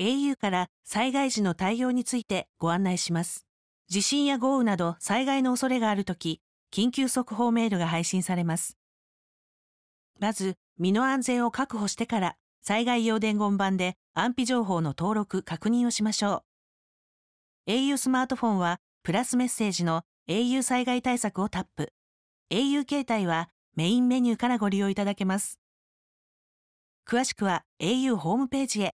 au から災害時の対応についてご案内します。地震や豪雨など災害の恐れがあるとき、緊急速報メールが配信されます。まず、身の安全を確保してから、災害用伝言板で安否情報の登録・確認をしましょう。au スマートフォンは、プラスメッセージの au 災害対策をタップ。au 携帯はメインメニューからご利用いただけます。詳しくは au ホームページへ。